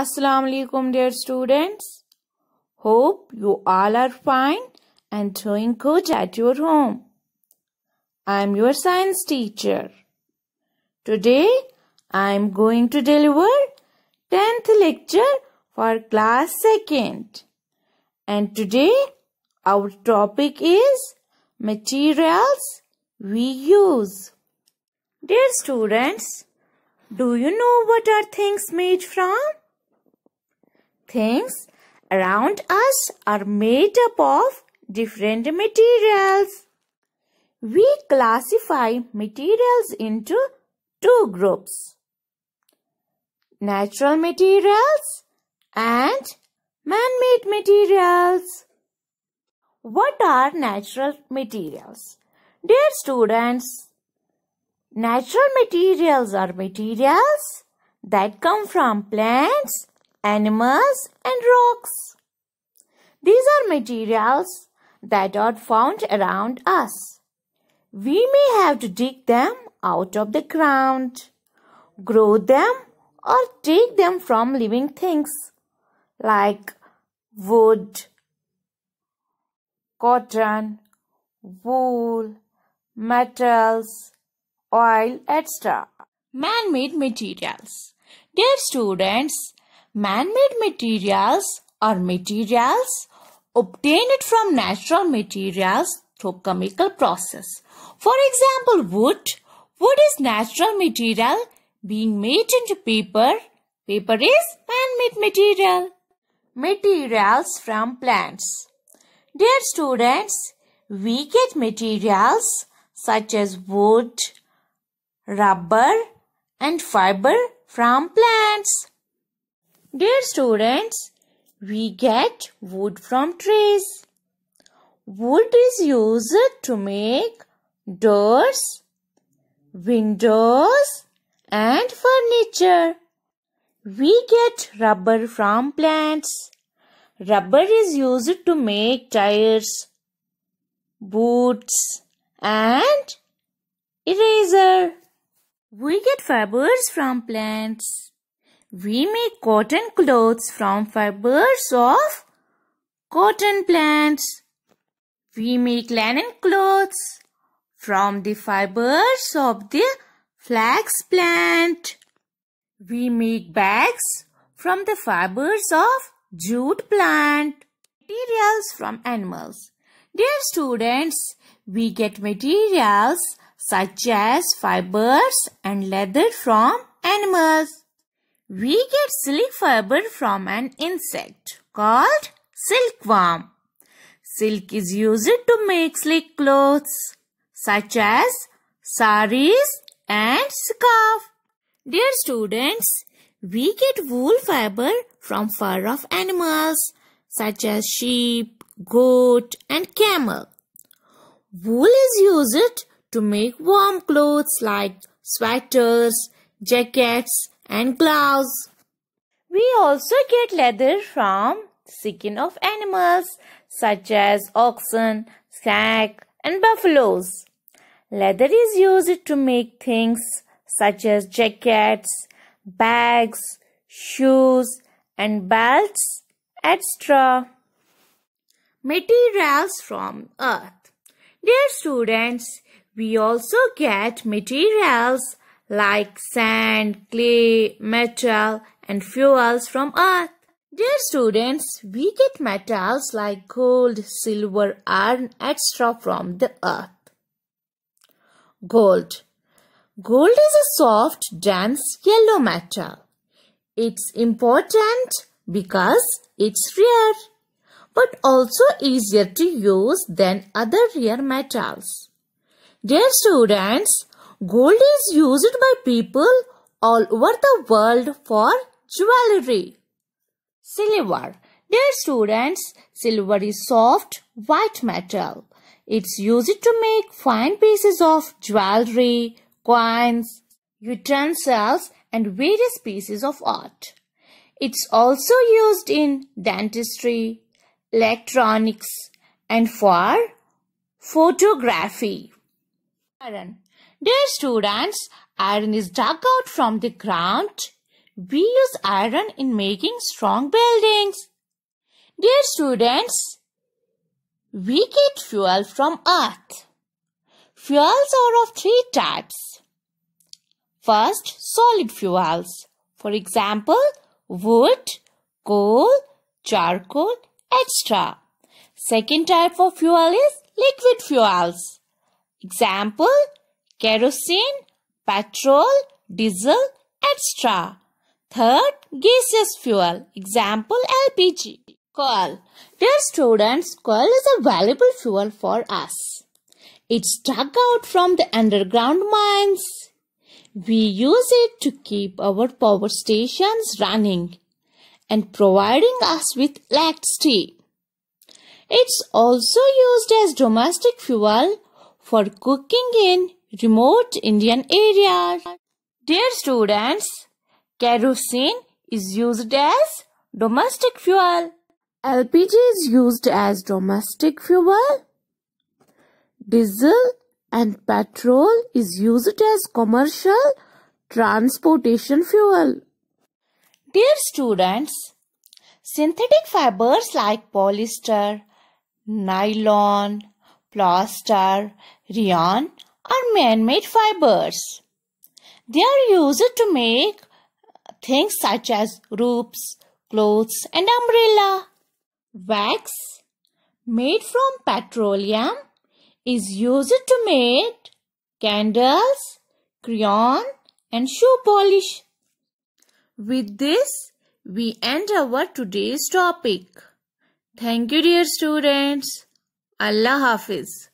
Assalamu alaikum dear students. Hope you all are fine and doing good at your home. I am your science teacher. Today I am going to deliver 10th lecture for class 2nd. And today our topic is materials we use. Dear students, do you know what are things made from? Things around us are made up of different materials. We classify materials into two groups. Natural materials and man-made materials. What are natural materials? Dear students, natural materials are materials that come from plants, animals and rocks. These are materials that are found around us. We may have to dig them out of the ground, grow them or take them from living things like wood, cotton, wool, metals, oil, etc. Man-made materials. Dear students, Man-made materials are materials obtained from natural materials through chemical process. For example, wood. Wood is natural material being made into paper. Paper is man-made material. Materials from plants. Dear students, we get materials such as wood, rubber and fiber from plants. Dear students, we get wood from trees. Wood is used to make doors, windows and furniture. We get rubber from plants. Rubber is used to make tires, boots and eraser. We get fibers from plants. We make cotton clothes from fibers of cotton plants. We make linen clothes from the fibers of the flax plant. We make bags from the fibers of jute plant. Materials from animals. Dear students, we get materials such as fibers and leather from animals. We get silk fiber from an insect called silkworm. Silk is used to make silk clothes such as saris and scarf. Dear students, we get wool fiber from fur of animals such as sheep, goat and camel. Wool is used to make warm clothes like sweaters, jackets and gloves. We also get leather from skin of animals such as oxen, sack, and buffaloes. Leather is used to make things such as jackets, bags, shoes, and belts, etc. Materials from earth. Dear students, we also get materials like sand, clay, metal and fuels from earth. Dear students, we get metals like gold, silver, iron, etc. from the earth. Gold Gold is a soft, dense, yellow metal. It's important because it's rare, but also easier to use than other rare metals. Dear students, Gold is used by people all over the world for jewelry. Silver. Dear students, silver is soft, white metal. It's used to make fine pieces of jewelry, coins, utensils and various pieces of art. It's also used in dentistry, electronics and for photography. Iron. Dear students, iron is dug out from the ground. We use iron in making strong buildings. Dear students, we get fuel from earth. Fuels are of three types. First, solid fuels. For example, wood, coal, charcoal, etc. Second type of fuel is liquid fuels. Example, kerosene, petrol, diesel, etc. Third, gaseous fuel. Example, LPG. Coal. Dear students, coal is a valuable fuel for us. It's dug out from the underground mines. We use it to keep our power stations running and providing us with electricity. It's also used as domestic fuel for cooking in remote Indian areas. Dear students, kerosene is used as domestic fuel. LPG is used as domestic fuel. Diesel and petrol is used as commercial transportation fuel. Dear students, synthetic fibers like polyester, nylon, plaster, rayon are man-made fibers. They are used to make things such as ropes, clothes and umbrella. Wax made from petroleum is used to make candles, crayon and shoe polish. With this, we end our today's topic. Thank you dear students. Allah Hafiz.